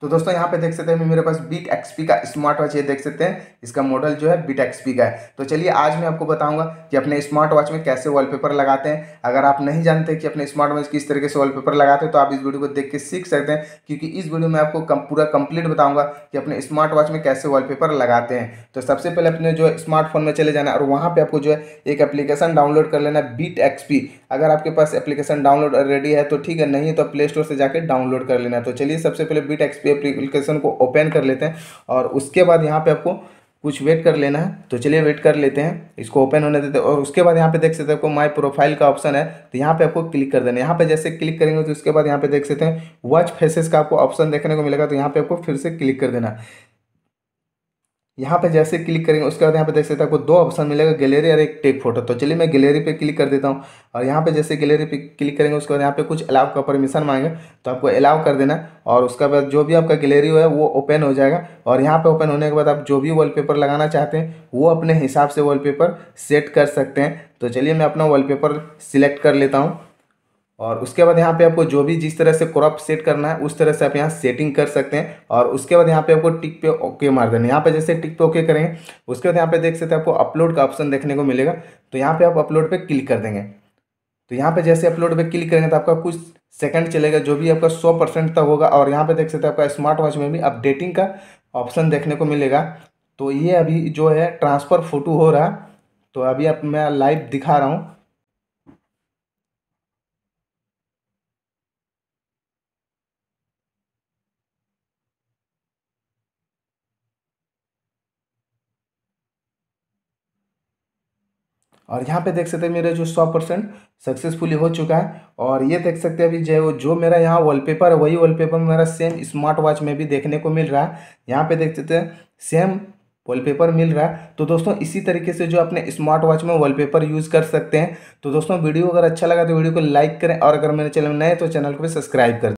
तो दोस्तों यहाँ पे देख सकते हैं मेरे पास बीट एक्सपी का स्मार्ट वॉच ये देख सकते हैं इसका मॉडल जो है बीट एक्सपी का है तो चलिए आज मैं आपको बताऊंगा कि अपने स्मार्ट वॉच में कैसे वॉलपेपर लगाते हैं अगर आप नहीं जानते कि अपने स्मार्ट वॉच किस तरीके से वॉलपेपर लगाते हैं तो आप इस वीडियो को देख के सीख सकते हैं क्योंकि इस वीडियो में आपको कम, पूरा कंप्लीट बताऊंगा कि अपने स्मार्ट वॉच में कैसे वॉलपेपर लगाते हैं तो सबसे पहले अपने जो स्मार्टफोन में चले जाना और वहाँ पर आपको जो है एक एप्लीकेशन डाउनलोड कर लेना बीट एक्सपी अगर आपके पास एप्लीकेशन डाउनलोड रेडी है तो ठीक है नहीं तो प्ले स्टोर से जाकर डाउनलोड कर लेना तो चलिए सबसे पहले बीट एक्सपी इसके एप्लीकेशन को ओपन कर लेते हैं और उसके बाद यहाँ पे आपको कुछ वेट कर लेना है तो चलिए वेट कर लेते हैं इसको ओपन होने देते हैं और उसके बाद यहाँ पे देख सकते हैं आपको माय प्रोफाइल का ऑप्शन है तो यहाँ पे आपको क्लिक कर देना है यहाँ पे जैसे क्लिक करेंगे तो उसके बाद यहाँ पे देख सकते हैं वॉच फेसेस का आपको ऑप्शन देखने को मिलेगा तो यहाँ पे आपको फिर से क्लिक कर देना है यहाँ पे जैसे क्लिक करेंगे उसके बाद यहाँ पे देख सकते हैं आपको दो ऑप्शन मिलेगा गैलरी और एक टेक फोटो तो चलिए मैं गैलरी पे क्लिक कर देता हूँ और यहाँ पे जैसे गैलरी पे क्लिक करेंगे उसके बाद यहाँ पे कुछ अलाउ का परमिशन मांगे तो आपको अलाउ कर देना और उसके बाद जो भी आपका गैलरी है वो ओपन हो जाएगा और यहाँ पर ओपन होने के बाद आप जो भी वॉलपेपर लगाना चाहते हैं वो अपने हिसाब से वॉलपेपर सेट कर सकते हैं तो चलिए मैं अपना वॉलपेपर सिलेक्ट कर लेता हूँ और उसके बाद यहाँ पे आपको जो भी जिस तरह से क्रॉप सेट करना है उस तरह से आप यहाँ सेटिंग कर सकते हैं और उसके बाद यहाँ पे आपको टिक पे ओके मार देना है यहाँ पे जैसे टिक पे ओके करेंगे उसके बाद यहाँ पे देख सकते हैं आपको अपलोड का ऑप्शन देखने को मिलेगा तो यहाँ पे आप अपलोड पे क्लिक कर देंगे तो यहाँ पे जैसे अपलोड पर क्लिक करेंगे तो आपका कुछ सेकंड चलेगा जो भी आपका सौ परसेंट तक होगा और यहाँ पे देख सकते हैं आपका स्मार्ट वॉच में भी अपडेटिंग का ऑप्शन देखने को मिलेगा तो ये अभी जो है ट्रांसफ़र फोटो हो रहा तो अभी आप मैं लाइव दिखा रहा हूँ और यहाँ पे देख सकते हैं मेरे जो सौ परसेंट सक्सेसफुली हो चुका है और ये देख सकते हैं अभी जो जो मेरा यहाँ वॉलपेपर है वही वॉलपेपर मेरा सेम स्मार्ट वॉच में भी देखने को मिल रहा है यहाँ पे देख सकते हैं सेम वॉलपेपर मिल रहा है तो दोस्तों इसी तरीके से जो अपने स्मार्ट वॉच में वॉलपेपर यूज़ कर सकते हैं तो दोस्तों वीडियो अगर अच्छा लगा तो वीडियो को लाइक करें और अगर मेरे चैनल में नए तो चैनल को भी सब्सक्राइब कर